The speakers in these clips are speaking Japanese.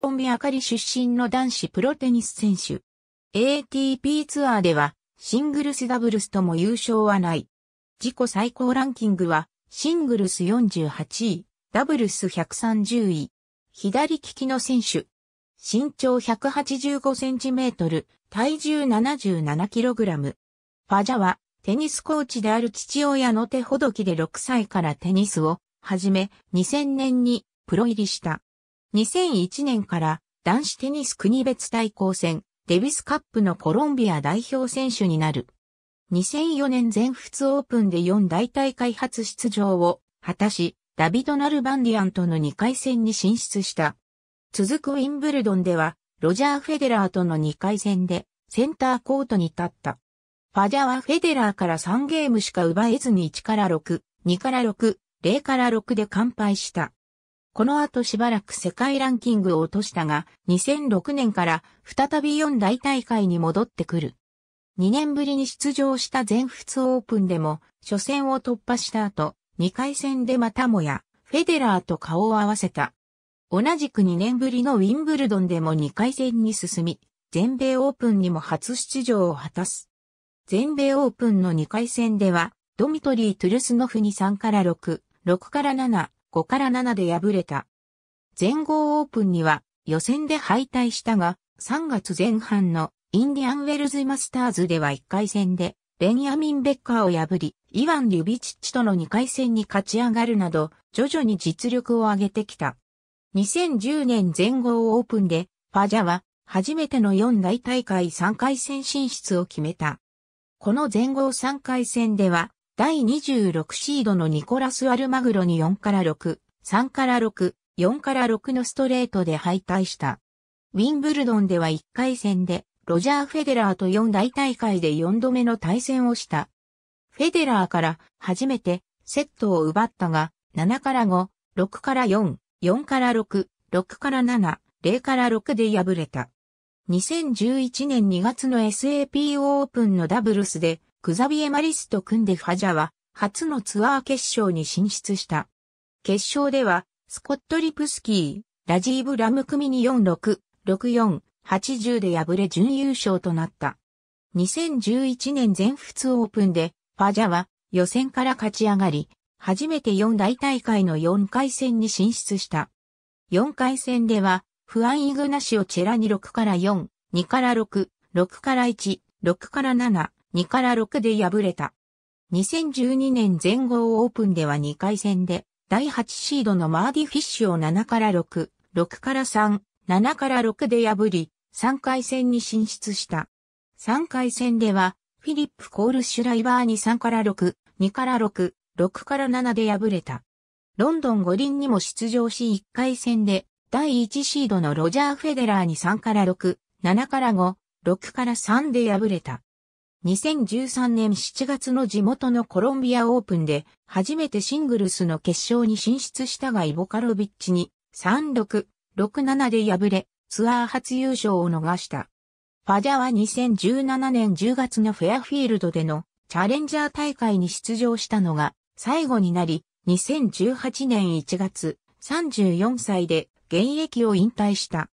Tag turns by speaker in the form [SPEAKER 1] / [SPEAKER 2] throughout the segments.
[SPEAKER 1] 本部あかり出身の男子プロテニス選手。ATP ツアーでは、シングルスダブルスとも優勝はない。自己最高ランキングは、シングルス48位、ダブルス130位。左利きの選手。身長185センチメートル、体重77キログラム。ファジャは、テニスコーチである父親の手ほどきで6歳からテニスを始め、2000年にプロ入りした。2001年から男子テニス国別対抗戦、デビスカップのコロンビア代表選手になる。2004年全仏オープンで4大大会初出場を果たし、ダビド・ナルバンディアンとの2回戦に進出した。続くウィンブルドンでは、ロジャー・フェデラーとの2回戦でセンターコートに立った。ファジャはフェデラーから3ゲームしか奪えずに1から6、2から6、0から6で完敗した。この後しばらく世界ランキングを落としたが、2006年から再び4大大会に戻ってくる。2年ぶりに出場した全仏オープンでも、初戦を突破した後、2回戦でまたもや、フェデラーと顔を合わせた。同じく2年ぶりのウィンブルドンでも2回戦に進み、全米オープンにも初出場を果たす。全米オープンの2回戦では、ドミトリー・トゥルスノフに3から6、6から7、5から7で敗れた。全豪オープンには予選で敗退したが、3月前半のインディアンウェルズマスターズでは1回戦で、ベンヤミン・ベッカーを破り、イワン・リュビチッチとの2回戦に勝ち上がるなど、徐々に実力を上げてきた。2010年全豪オープンで、ファジャは、初めての4大大会3回戦進出を決めた。この全豪3回戦では、第26シードのニコラス・アルマグロに4から6、3から6、4から6のストレートで敗退した。ウィンブルドンでは1回戦で、ロジャー・フェデラーと4大大会で4度目の対戦をした。フェデラーから初めてセットを奪ったが、7から5、6から4、4から6、6から7、0から6で敗れた。2011年2月の SAP オープンのダブルスでクザビエ・マリスと組んでファジャは、初のツアー決勝に進出した。決勝では、スコット・リプスキー、ラジーブ・ラム組に46、64、80で敗れ準優勝となった。2011年全仏オープンで、ファジャは予選から勝ち上がり、初めて4大大会の4回戦に進出した。4回戦では、フアン・イグナシオ・チェラに6から4、2から6、6から1、6から7、2から6で敗れた。2012年全豪オープンでは2回戦で、第8シードのマーディ・フィッシュを7から6、6から3、7から6で破り、3回戦に進出した。3回戦では、フィリップ・コール・シュライバーに3から6、2から6、6から7で敗れた。ロンドン五輪にも出場し1回戦で、第1シードのロジャー・フェデラーに3から6、7から5、6から3で敗れた。2013年7月の地元のコロンビアオープンで初めてシングルスの決勝に進出したがイボカロビッチに3-6、6-7で敗れツアー初優勝を逃した。ファジャは2017年10月のフェアフィールドでのチャレンジャー大会に出場したのが最後になり2018年1月34歳で現役を引退した。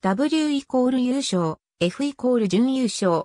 [SPEAKER 1] W イコール優勝、F イコール準優勝。